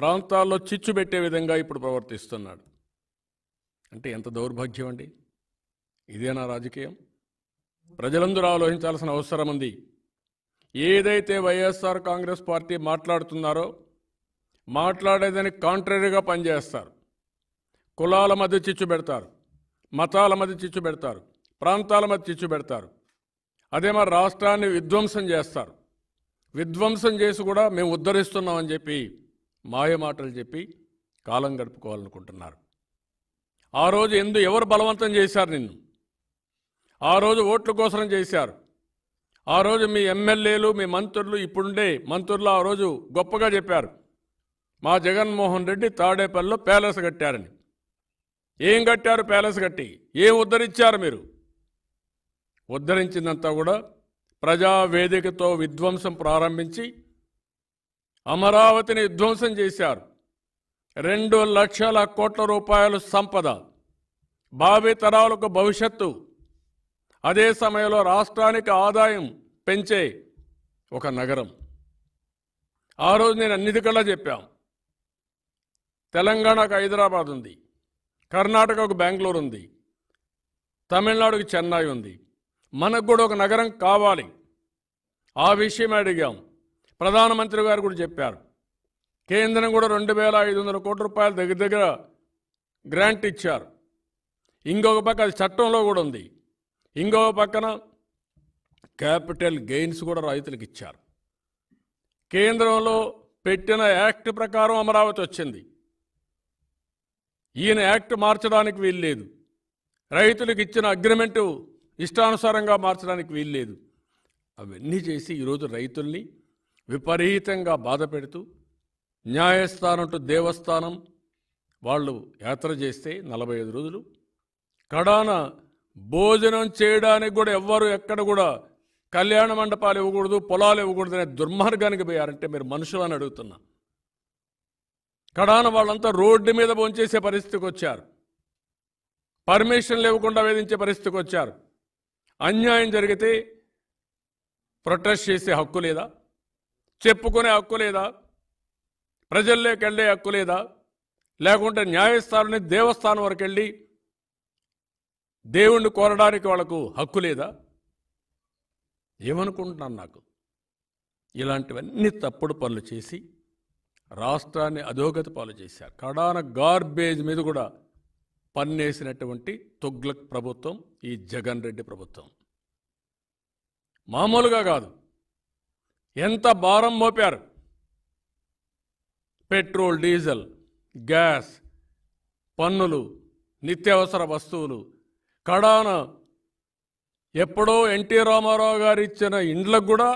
ప్రాంతాల్లో చిచ్చు పెట్టే విధంగా ఇప్పుడు ప్రవర్తిస్తున్నాడు అంటే ఎంత దౌర్భాగ్యం అండి ఇదేనా రాజకీయం ప్రజలందరూ ఆలోచించాల్సిన అవసరం ఉంది ఏదైతే వైఎస్ఆర్ కాంగ్రెస్ పార్టీ మాట్లాడుతున్నారో మాట్లాడేదానికి కాంట్రరీగా పనిచేస్తారు కులాల మధ్య చిచ్చు పెడతారు మతాల మధ్య చిచ్చు పెడతారు ప్రాంతాల మధ్య చిచ్చు పెడతారు అదే మా రాష్ట్రాన్ని విధ్వంసం చేస్తారు విధ్వంసం చేసి కూడా మేము ఉద్ధరిస్తున్నామని చెప్పి మాయ మాటలు చెప్పి కాలం గడుపుకోవాలనుకుంటున్నారు ఆ రోజు ఎందు ఎవరు బలవంతం చేశారు నిన్ను ఆ రోజు ఓట్ల కోసం చేశారు ఆ రోజు మీ ఎమ్మెల్యేలు మీ మంత్రులు ఇప్పుడుండే మంత్రులు ఆ రోజు గొప్పగా చెప్పారు మా జగన్మోహన్ రెడ్డి తాడేపల్లిలో ప్యాలెస్ కట్టారని ఏం కట్టారు ప్యాలెస్ కట్టి ఏం ఉద్ధరించారు మీరు ఉద్ధరించిందంతా కూడా ప్రజావేదికతో విధ్వంసం ప్రారంభించి అమరావతిని విధ్వంసం చేశారు రెండు లక్షల కోట్ల రూపాయల సంపద భావి తరాలకు భవిష్యత్తు అదే సమయంలో రాష్ట్రానికి ఆదాయం పెంచే ఒక నగరం ఆ రోజు నేను అన్నిటి కల్లా చెప్పాం తెలంగాణకు హైదరాబాద్ ఉంది కర్ణాటకకు బెంగళూరు ఉంది తమిళనాడుకి చెన్నై ఉంది మనకు కూడా ఒక నగరం కావాలి ఆ విషయం అడిగాం ప్రధానమంత్రి గారు కూడా చెప్పారు కేంద్రం కూడా రెండు వేల ఐదు వందల కోట్ల రూపాయల దగ్గర దగ్గర గ్రాంట్ ఇచ్చారు ఇంకొక పక్క అది చట్టంలో కూడా ఉంది ఇంకో పక్కన క్యాపిటల్ గెయిన్స్ కూడా రైతులకు ఇచ్చారు కేంద్రంలో పెట్టిన యాక్ట్ ప్రకారం అమరావతి వచ్చింది ఈయన యాక్ట్ మార్చడానికి వీల్లేదు రైతులకు ఇచ్చిన అగ్రిమెంటు ఇష్టానుసారంగా మార్చడానికి వీల్లేదు అవన్నీ చేసి ఈరోజు రైతుల్ని విపరీతంగా బాధ పెడుతూ న్యాయస్థానం టు దేవస్థానం వాళ్ళు యాత్ర చేస్తే నలభై ఐదు రోజులు కడాన భోజనం చేయడానికి కూడా ఎవ్వరు ఎక్కడ కూడా కళ్యాణ మండపాలు ఇవ్వకూడదు పొలాలు ఇవ్వకూడదు అనే దుర్మార్గానికి పోయారంటే మీరు మనుషులు అని అడుగుతున్నా కడాన వాళ్ళంతా రోడ్డు మీద భోంచేసే పరిస్థితికి వచ్చారు పర్మిషన్లు ఇవ్వకుండా వేధించే పరిస్థితికి వచ్చారు అన్యాయం జరిగితే ప్రొటెస్ట్ చేసే హక్కు లేదా చెప్పుకునే హక్కు లేదా ప్రజల్లోకి వెళ్ళే హక్కు లేదా లేకుంటే న్యాయస్థానం దేవస్థానం వరకు వెళ్ళి దేవుణ్ణి కోరడానికి వాళ్ళకు హక్కు లేదా ఏమనుకుంటున్నాను నాకు ఇలాంటివన్నీ తప్పుడు పనులు చేసి రాష్ట్రాన్ని అధోగతి పాలు చేశారు కడాన గార్బేజ్ మీద కూడా పన్నేసినటువంటి తొగ్లక్ ప్రభుత్వం ఈ జగన్ రెడ్డి ప్రభుత్వం మామూలుగా కాదు ఎంత భారం మోపారు పెట్రోల్ డీజిల్ గ్యాస్ పన్నులు నిత్యావసర వస్తువులు కడాన ఎప్పుడో ఎన్టీ రామారావు గారు ఇచ్చిన ఇండ్లకు కూడా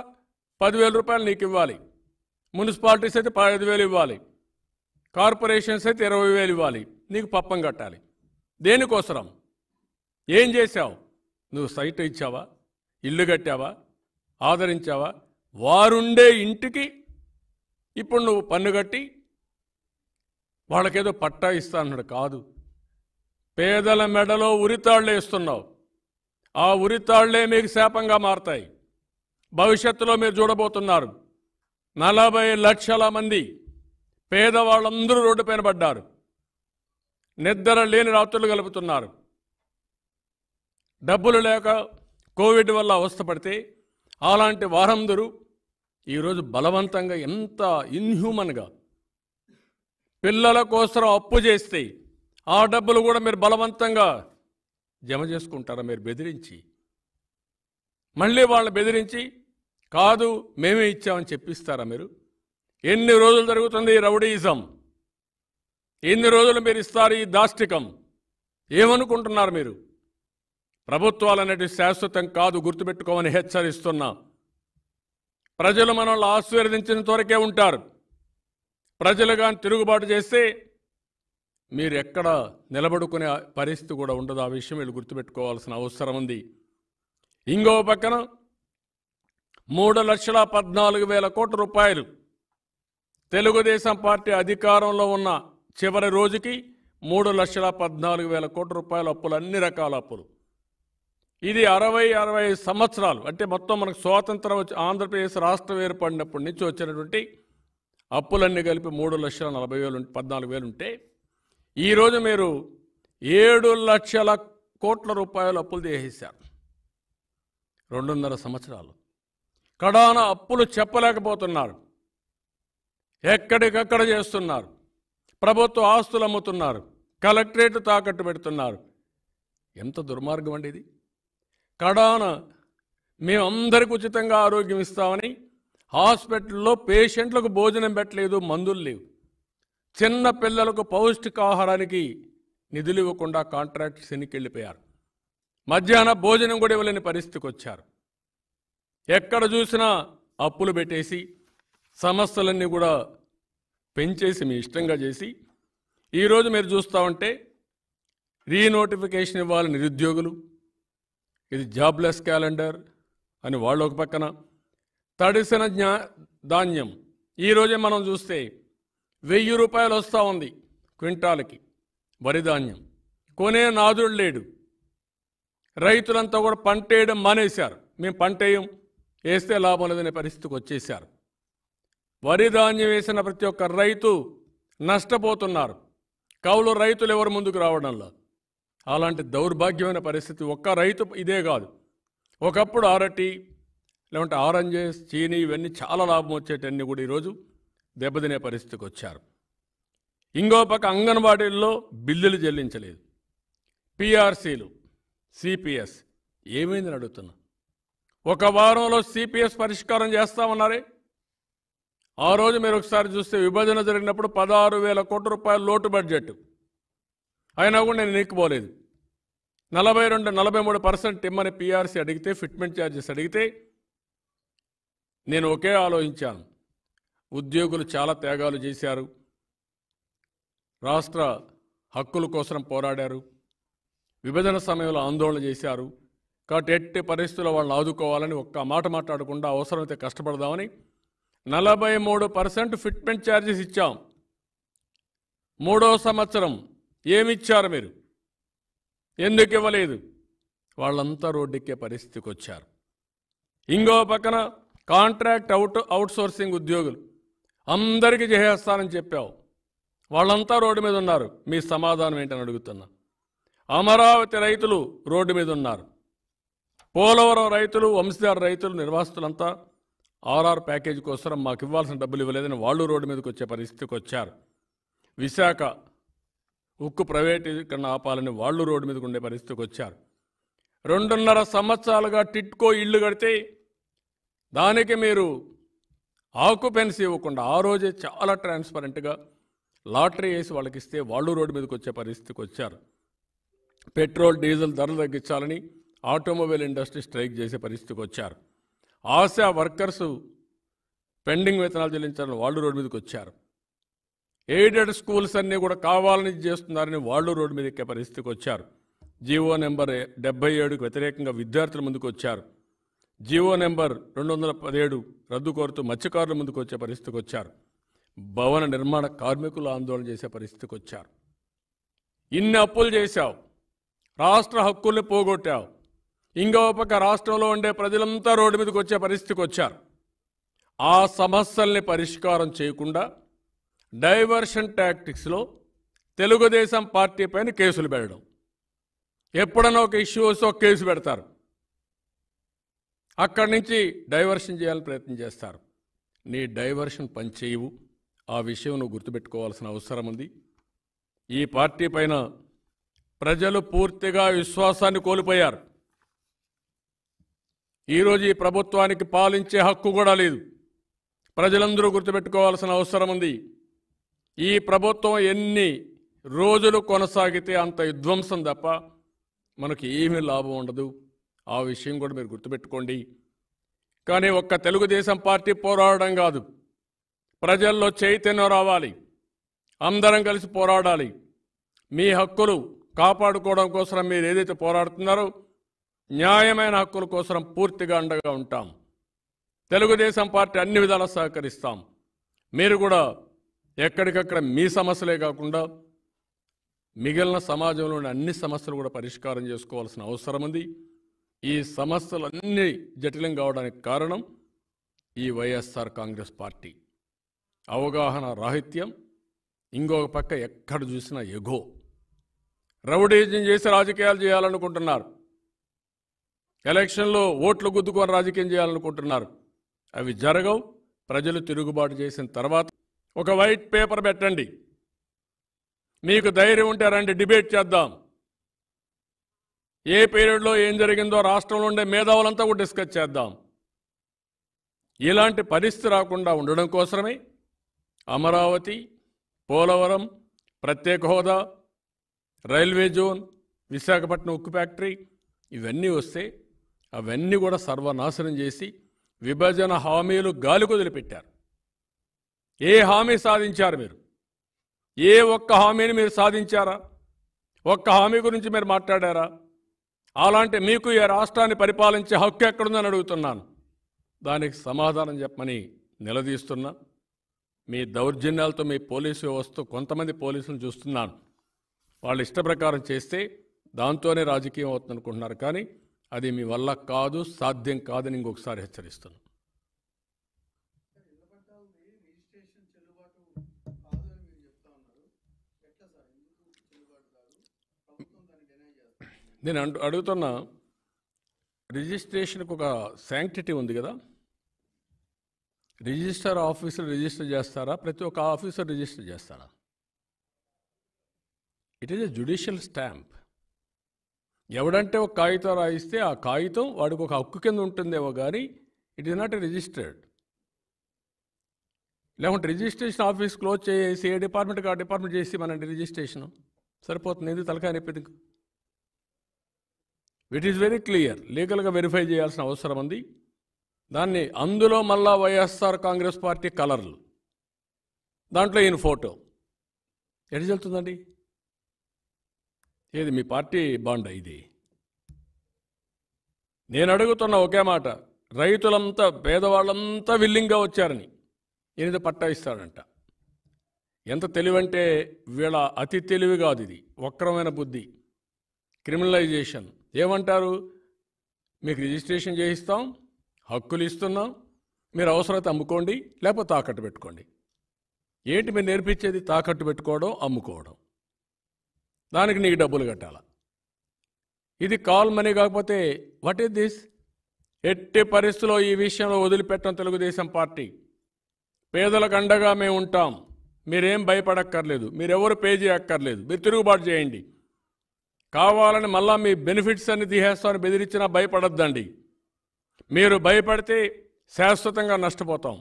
పదివేల రూపాయలు నీకు ఇవ్వాలి మున్సిపాలిటీస్ అయితే పదివేలు ఇవ్వాలి కార్పొరేషన్స్ అయితే ఇరవై వేలు ఇవ్వాలి నీకు పప్పం కట్టాలి దేనికోసరం ఏం చేశావు నువ్వు సైట్ ఇచ్చావా ఇల్లు కట్టావా ఆదరించావా వారుండే ఇంటికి ఇప్పుడు నువ్వు పన్ను కట్టి వాళ్ళకేదో పట్టా ఇస్తా అన్నాడు కాదు పేదల మెడలో ఉరితాళ్ళు వేస్తున్నావు ఆ ఉరితాళ్లే మీకు శాపంగా మారతాయి భవిష్యత్తులో మీరు చూడబోతున్నారు నలభై లక్షల మంది పేదవాళ్ళందరూ రోడ్డుపైన పడ్డారు నిద్ర లేని రాత్రులు గలుపుతున్నారు డబ్బులు లేక కోవిడ్ వల్ల అవస్థపడితే అలాంటి వారందరూ ఈరోజు బలవంతంగా ఎంత ఇన్హ్యూమన్గా పిల్లల కోసం అప్పు చేస్తే ఆ డబ్బులు కూడా మీరు బలవంతంగా జమ చేసుకుంటారా మీరు బెదిరించి మళ్ళీ వాళ్ళని బెదిరించి కాదు మేమే ఇచ్చామని చెప్పిస్తారా మీరు ఎన్ని రోజులు జరుగుతుంది ఈ రౌడీజం ఎన్ని రోజులు మీరు ఇస్తారు ఈ దాష్టికం ఏమనుకుంటున్నారు మీరు ప్రభుత్వాలు అనేటివి శాశ్వతం కాదు గుర్తుపెట్టుకోమని హెచ్చరిస్తున్నా ప్రజలు మనల్ని ఆశీర్వదించిన త్వరకే ఉంటారు ప్రజలు కానీ తిరుగుబాటు చేస్తే మీరు ఎక్కడ నిలబడుకునే పరిస్థితి కూడా ఉండదు ఆ విషయం వీళ్ళు గుర్తుపెట్టుకోవాల్సిన అవసరం ఉంది ఇంకో పక్కన మూడు లక్షల పద్నాలుగు వేల కోట్ల రూపాయలు తెలుగుదేశం పార్టీ అధికారంలో ఉన్న చివరి రోజుకి మూడు లక్షల పద్నాలుగు వేల కోట్ల రూపాయల అప్పులు అన్ని రకాల అప్పులు ఇది అరవై అరవై సంవత్సరాలు అంటే మొత్తం మనకు స్వాతంత్రం వచ్చి ఆంధ్రప్రదేశ్ రాష్ట్రం ఏర్పడినప్పటి నుంచి వచ్చినటువంటి అప్పులన్నీ కలిపి మూడు లక్షల నలభై వేలు పద్నాలుగు వేలు ఉంటే ఈరోజు మీరు ఏడు లక్షల కోట్ల రూపాయలు అప్పులు చేసేసారు రెండున్నర సంవత్సరాలు కడాన అప్పులు చెప్పలేకపోతున్నారు ఎక్కడికక్కడ చేస్తున్నారు ప్రభుత్వ ఆస్తులు అమ్ముతున్నారు కలెక్టరేట్ తాకట్టు పెడుతున్నారు ఎంత దుర్మార్గం అండి ఇది కడాన మేమందరికి ఉచితంగా ఆరోగ్యం ఇస్తామని హాస్పిటల్లో పేషెంట్లకు భోజనం పెట్టలేదు మందులు లేవు చిన్న పిల్లలకు పౌష్టికాహారానికి నిధులు ఇవ్వకుండా కాంట్రాక్ట్స్ ఎన్నికెళ్ళిపోయారు మధ్యాహ్న భోజనం కూడా ఇవ్వలేని పరిస్థితికి వచ్చారు ఎక్కడ చూసినా అప్పులు పెట్టేసి సమస్యలన్నీ కూడా పెంచేసి మీ ఇష్టంగా చేసి ఈరోజు మీరు చూస్తూ ఉంటే రీనోటిఫికేషన్ ఇవ్వాలి నిరుద్యోగులు ఇది జాబ్లెస్ క్యాలెండర్ అని వాళ్ళు ఒక పక్కన తడిసిన జ్ఞా ధాన్యం ఈరోజే మనం చూస్తే వెయ్యి రూపాయలు వస్తూ ఉంది క్వింటాలకి వరిధాన్యం కొనే నాదుడు లేడు రైతులంతా కూడా పంట వేయడం మానేశారు మేము పంట వేయం వేస్తే లాభం లేదనే పరిస్థితికి వచ్చేసారు వరి ధాన్యం వేసిన ప్రతి ఒక్క రైతు నష్టపోతున్నారు కౌలు రైతులు ఎవరు ముందుకు రావడంలో అలాంటి దౌర్భాగ్యమైన పరిస్థితి ఒక్క రైతు ఇదే కాదు ఒకప్పుడు అరటి లేదంటే ఆరెంజెస్ చీనీ ఇవన్నీ చాలా లాభం వచ్చేటన్నీ కూడా ఈరోజు దెబ్బతినే పరిస్థితికి వచ్చారు ఇంకో పక్క అంగన్వాడీల్లో బిల్లులు చెల్లించలేదు పిఆర్సీలు సిపిఎస్ ఏమైందని అడుగుతున్నా ఒక వారంలో సిపిఎస్ పరిష్కారం చేస్తామన్నారే ఆ రోజు మీరు ఒకసారి చూస్తే విభజన జరిగినప్పుడు పదహారు వేల కోట్ల రూపాయల లోటు బడ్జెట్ అయినా కూడా నేను నీక్కుపోలేదు నలభై రెండు నలభై మూడు పర్సెంట్ ఇమ్మని పిఆర్సీ అడిగితే ఫిట్మెంట్ ఛార్జెస్ అడిగితే నేను ఒకే ఆలోచించాను ఉద్యోగులు చాలా త్యాగాలు చేశారు రాష్ట్ర హక్కుల కోసం పోరాడారు విభజన సమయంలో ఆందోళన చేశారు కాబట్టి ఎట్టి పరిస్థితుల్లో వాళ్ళని ఆదుకోవాలని ఒక్క మాట మాట్లాడకుండా అవసరమైతే కష్టపడదామని నలభై మూడు పర్సెంట్ ఫిట్మెంట్ ఛార్జెస్ ఇచ్చాం మూడో సంవత్సరం ఏమి ఇచ్చారు మీరు ఎందుకు ఇవ్వలేదు వాళ్ళంతా రోడ్డెక్కే పరిస్థితికి వచ్చారు ఇంకో పక్కన కాంట్రాక్ట్ అవుట్ అవుట్సోర్సింగ్ ఉద్యోగులు అందరికీ చేసేస్తానని చెప్పావు వాళ్ళంతా రోడ్డు మీద ఉన్నారు మీ సమాధానం ఏంటని అడుగుతున్నా అమరావతి రైతులు రోడ్డు మీద ఉన్నారు పోలవరం రైతులు వంశీధార రైతులు నిర్వాహస్తులంతా ఆర్ఆర్ ప్యాకేజీ కోసం మాకు ఇవ్వాల్సిన డబ్బులు ఇవ్వలేదని వాళ్ళు రోడ్డు మీదకి వచ్చే పరిస్థితికి వచ్చారు విశాఖ ఉక్కు ప్రైవేటీకరణ ఆపాలని వాళ్ళు రోడ్డు మీదకి ఉండే పరిస్థితికి వచ్చారు రెండున్నర సంవత్సరాలుగా టిట్కో ఇళ్ళు కడితే దానికి మీరు ఆక్యుపెన్సీ ఇవ్వకుండా ఆ రోజే చాలా ట్రాన్స్పరెంట్గా లాటరీ వేసి వాళ్ళకి ఇస్తే వాళ్ళు రోడ్డు మీదకి వచ్చే పరిస్థితికి వచ్చారు పెట్రోల్ డీజిల్ ధరలు తగ్గించాలని ఆటోమొబైల్ ఇండస్ట్రీ స్ట్రైక్ చేసే పరిస్థితికి వచ్చారు ఆశా వర్కర్స్ పెండింగ్ వేతనాలు చెల్లించాలని వాళ్ళు రోడ్డు మీదకి వచ్చారు ఎయిడెడ్ స్కూల్స్ అన్నీ కూడా కావాలని చేస్తున్నారని వాళ్ళు రోడ్డు మీద ఎక్కే పరిస్థితికి వచ్చారు జీవో నెంబర్ డెబ్బై ఏడుకు వ్యతిరేకంగా విద్యార్థుల ముందుకు వచ్చారు జీవో నెంబర్ రెండు వందల పదిహేడు రద్దు కోరుతూ మత్స్యకారుల ముందుకు వచ్చే పరిస్థితికి వచ్చారు భవన నిర్మాణ కార్మికులు ఆందోళన చేసే పరిస్థితికి వచ్చారు ఇన్ని అప్పులు చేశావు రాష్ట్ర హక్కుల్ని పోగొట్టావు ఇంకో పక్క రాష్ట్రంలో ఉండే ప్రజలంతా రోడ్డు మీదకి వచ్చే పరిస్థితికి వచ్చారు ఆ సమస్యల్ని పరిష్కారం చేయకుండా డైవర్షన్ ట్యాక్టిక్స్లో తెలుగుదేశం పార్టీ పైన కేసులు పెట్టడం ఎప్పుడన్నా ఒక ఇష్యూ వస్తే ఒక కేసు పెడతారు అక్కడి నుంచి డైవర్షన్ చేయాలని ప్రయత్నం చేస్తారు నీ డైవర్షన్ పనిచేయవు ఆ విషయం నువ్వు గుర్తుపెట్టుకోవాల్సిన అవసరం ఉంది ఈ పార్టీ పైన ప్రజలు పూర్తిగా విశ్వాసాన్ని కోల్పోయారు ఈరోజు ఈ ప్రభుత్వానికి పాలించే హక్కు కూడా లేదు ప్రజలందరూ గుర్తుపెట్టుకోవాల్సిన అవసరం ఉంది ఈ ప్రభుత్వం ఎన్ని రోజులు కొనసాగితే అంత విధ్వంసం తప్ప మనకి ఏమీ లాభం ఉండదు ఆ విషయం కూడా మీరు గుర్తుపెట్టుకోండి కానీ ఒక్క తెలుగుదేశం పార్టీ పోరాడడం కాదు ప్రజల్లో చైతన్యం రావాలి అందరం కలిసి పోరాడాలి మీ హక్కులు కాపాడుకోవడం కోసం మీరు ఏదైతే పోరాడుతున్నారో న్యాయమైన హక్కుల కోసం పూర్తిగా అండగా ఉంటాం తెలుగుదేశం పార్టీ అన్ని విధాలా సహకరిస్తాం మీరు కూడా ఎక్కడికక్కడ మీ సమస్యలే కాకుండా మిగిలిన సమాజంలోని అన్ని సమస్యలు కూడా పరిష్కారం చేసుకోవాల్సిన అవసరం ఉంది ఈ సమస్యలన్నీ జటిలం కావడానికి కారణం ఈ వైఎస్ఆర్ కాంగ్రెస్ పార్టీ అవగాహన రాహిత్యం ఇంకొక పక్క ఎక్కడ చూసినా ఎగో రౌడీజం చేసి రాజకీయాలు చేయాలనుకుంటున్నారు ఎలక్షన్లో ఓట్లు గుద్దుకొని రాజకీయం చేయాలనుకుంటున్నారు అవి జరగవు ప్రజలు తిరుగుబాటు చేసిన తర్వాత ఒక వైట్ పేపర్ పెట్టండి మీకు ధైర్యం ఉంటే రండి డిబేట్ చేద్దాం ఏ పీరియడ్లో ఏం జరిగిందో రాష్ట్రంలో ఉండే మేధావులంతా కూడా డిస్కస్ చేద్దాం ఇలాంటి పరిస్థితి రాకుండా ఉండడం కోసమే అమరావతి పోలవరం ప్రత్యేక హోదా రైల్వే జోన్ విశాఖపట్నం ఉక్కు ఫ్యాక్టరీ ఇవన్నీ వస్తే అవన్నీ కూడా సర్వనాశనం చేసి విభజన హామీలు గాలి కుదిలిపెట్టారు ఏ హామీ సాధించారు మీరు ఏ ఒక్క హామీని మీరు సాధించారా ఒక్క హామీ గురించి మీరు మాట్లాడారా అలాంటి మీకు ఈ రాష్ట్రాన్ని పరిపాలించే హక్కు ఎక్కడుందని అడుగుతున్నాను దానికి సమాధానం చెప్పమని నిలదీస్తున్నా మీ దౌర్జన్యాలతో మీ పోలీసు వ్యవస్థ కొంతమంది పోలీసులు చూస్తున్నాను వాళ్ళు ఇష్టప్రకారం చేస్తే దాంతోనే రాజకీయం అవుతుందనుకుంటున్నారు కానీ అది మీ వల్ల కాదు సాధ్యం కాదని ఇంకొకసారి హెచ్చరిస్తున్నాను నేను అంటు అడుగుతున్న రిజిస్ట్రేషన్కి ఒక శాంక్టిటీ ఉంది కదా రిజిస్టర్ ఆఫీసర్ రిజిస్టర్ చేస్తారా ప్రతి ఒక్క ఆఫీసర్ రిజిస్టర్ చేస్తారా it is a judicial stamp ఎవడంటే ఒక కాగితం రాయిస్తే ఆ కాగితం వాడికి ఒక హక్కు కింద ఉంటుందేమో కానీ ఇట్ ఈస్ నాట్ రిజిస్టర్డ్ లేకుంటే రిజిస్ట్రేషన్ ఆఫీస్ క్లోజ్ చేసి ఏ డిపార్ట్మెంట్కి ఆ డిపార్ట్మెంట్ చేసి మనండి రిజిస్ట్రేషన్ సరిపోతుంది ఎందుకు తలకాయ నొప్పి ఇట్ ఈజ్ వెరీ క్లియర్ లీగల్గా వెరిఫై చేయాల్సిన అవసరం ఉంది దాన్ని అందులో మళ్ళా వైఎస్ఆర్ కాంగ్రెస్ పార్టీ కలర్లు దాంట్లో ఈయన ఫోటో ఎటు చెల్తుందండి ఏది మీ పార్టీ బాండ్ ఇది నేను అడుగుతున్న ఒకే మాట రైతులంతా పేదవాళ్ళంతా విల్లింగ్గా వచ్చారని ఎనిమిది పట్టా ఇస్తాడంట ఎంత తెలివంటే వీళ్ళ అతి తెలివి కాదు ఇది వక్రమైన బుద్ధి క్రిమినలైజేషన్ ఏమంటారు మీకు రిజిస్ట్రేషన్ చేయిస్తాం హక్కులు ఇస్తున్నాం మీరు అవసరమైతే అమ్ముకోండి లేకపోతే తాకట్టు పెట్టుకోండి ఏంటి మీరు నేర్పించేది తాకట్టు పెట్టుకోవడం అమ్ముకోవడం దానికి నీకు డబ్బులు కట్టాల ఇది కాల్ మనీ కాకపోతే వాట్ ఈస్ దిస్ ఎట్టి పరిస్థితిలో ఈ విషయంలో వదిలిపెట్టడం తెలుగుదేశం పార్టీ పేదలకు అండగా మేము ఉంటాం మీరేం భయపడక్కర్లేదు మీరెవరు పే చేయక్కర్లేదు మీరు తిరుగుబాటు చేయండి కావాలని మళ్ళా మీ బెనిఫిట్స్ అన్ని తీసేస్తామని బెదిరించినా భయపడద్దండి మీరు భయపడితే శాశ్వతంగా నష్టపోతాం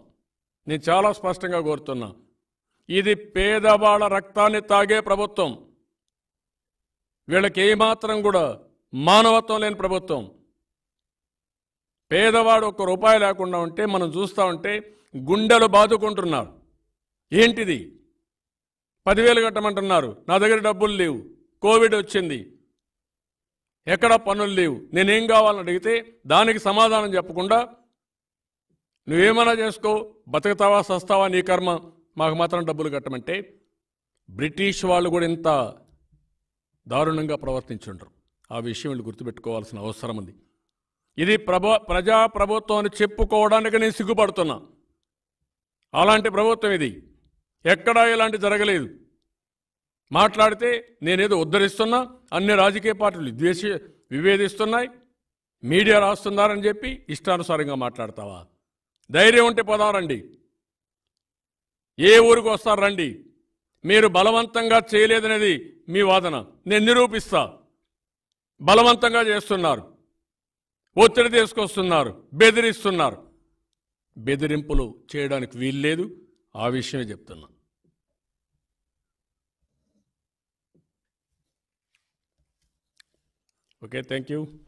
నేను చాలా స్పష్టంగా కోరుతున్నా ఇది పేదవాళ్ళ రక్తాన్ని తాగే ప్రభుత్వం వీళ్ళకి ఏమాత్రం కూడా మానవత్వం లేని ప్రభుత్వం పేదవాడు ఒక్క రూపాయి లేకుండా ఉంటే మనం చూస్తూ ఉంటే గుండెలు బాదుకుంటున్నారు ఏంటిది పదివేలు కట్టమంటున్నారు నా దగ్గర డబ్బులు లేవు కోవిడ్ వచ్చింది ఎక్కడ పనులు లేవు నేనేం కావాలని అడిగితే దానికి సమాధానం చెప్పకుండా నువ్వేమైనా చేసుకో బతుకుతావా సస్తావా నీ కర్మ మాకు మాత్రం డబ్బులు కట్టమంటే బ్రిటిష్ వాళ్ళు కూడా ఇంత దారుణంగా ప్రవర్తించుండరు ఆ విషయం వీళ్ళు గుర్తుపెట్టుకోవాల్సిన అవసరం ఉంది ఇది ప్రభ ప్రజా అని చెప్పుకోవడానికి నేను సిగ్గుపడుతున్నా అలాంటి ప్రభుత్వం ఇది ఎక్కడా ఇలాంటి జరగలేదు మాట్లాడితే నేనేదో ఉద్ధరిస్తున్నా అన్ని రాజకీయ పార్టీలు ద్వేష విభేదిస్తున్నాయి మీడియా రాస్తున్నారని చెప్పి ఇష్టానుసారంగా మాట్లాడతావా ధైర్యం ఉంటే రండి ఏ ఊరికి వస్తారు రండి మీరు బలవంతంగా చేయలేదనేది మీ వాదన నేను నిరూపిస్తా బలవంతంగా చేస్తున్నారు ఒత్తిడి తీసుకొస్తున్నారు బెదిరిస్తున్నారు బెదిరింపులు చేయడానికి వీల్లేదు ఆ విషయమే చెప్తున్నా Okay, thank you.